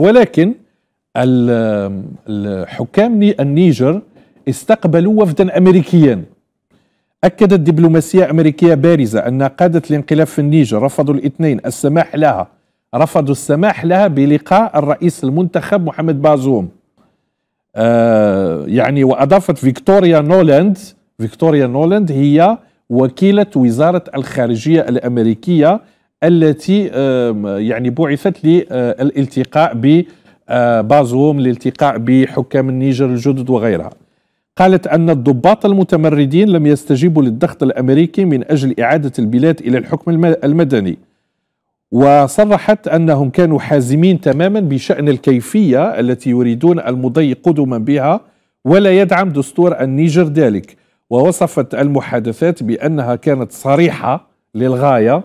ولكن الحكام النيجر استقبلوا وفدا أمريكيا أكدت دبلوماسية أمريكية بارزة أن قادة الانقلاب في النيجر رفضوا الاثنين السماح لها رفضوا السماح لها بلقاء الرئيس المنتخب محمد بازوم آه يعني وأضافت فيكتوريا نولاند فيكتوريا نولاند هي وكيلة وزارة الخارجية الأمريكية التي يعني بعثت للالتقاء آه، ببازوم آه، للالتقاء بحكام النيجر الجدد وغيرها قالت أن الضباط المتمردين لم يستجيبوا للضغط الأمريكي من أجل إعادة البلاد إلى الحكم المدني وصرحت أنهم كانوا حازمين تماما بشأن الكيفية التي يريدون المضي قدما بها ولا يدعم دستور النيجر ذلك ووصفت المحادثات بأنها كانت صريحة للغاية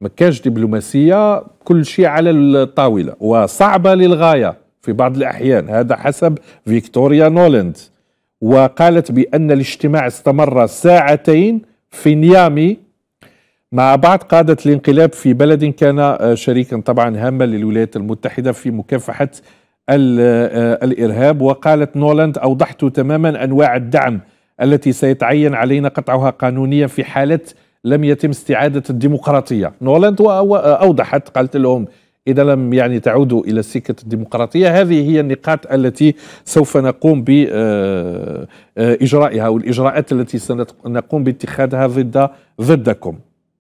ما كانش دبلوماسية كل شيء على الطاولة وصعبة للغاية في بعض الأحيان هذا حسب فيكتوريا نولند وقالت بأن الاجتماع استمر ساعتين في نيامي مع بعض قادة الانقلاب في بلد كان آه، شريكا طبعا هاما للولايات المتحدة في مكافحة آه، الإرهاب وقالت نولاند أوضحت تماما أنواع الدعم التي سيتعين علينا قطعها قانونيا في حالة لم يتم استعادة الديمقراطية نولاند أوضحت قالت لهم إذا لم يعني تعودوا إلى سكة الديمقراطية هذه هي النقاط التي سوف نقوم بإجرائها آه، آه، والإجراءات التي سنقوم باتخاذها ضد ضدكم